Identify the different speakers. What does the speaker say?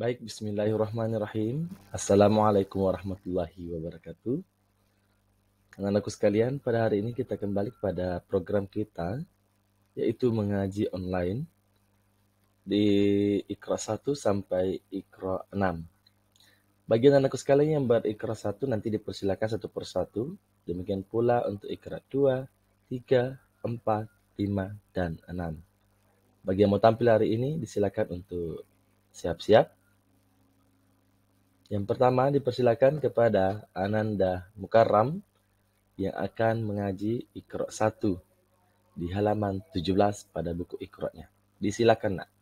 Speaker 1: Baik, bismillahirrahmanirrahim.
Speaker 2: Assalamualaikum warahmatullahi wabarakatuh. Anak-anakku sekalian, pada hari ini kita kembali pada program kita, yaitu mengaji online di Iqra 1 sampai Iqra 6. Bagi anak-anakku sekalian yang Iqra 1 nanti dipersilakan satu persatu. Demikian pula untuk Iqra 2, 3, 4, 5, dan 6. Bagi yang mau tampil hari ini, disilakan untuk siap-siap yang pertama dipersilakan kepada Ananda Mukarram yang akan mengaji Iqra 1 di halaman 17 pada buku Iqra-nya. Disilakan, Nak.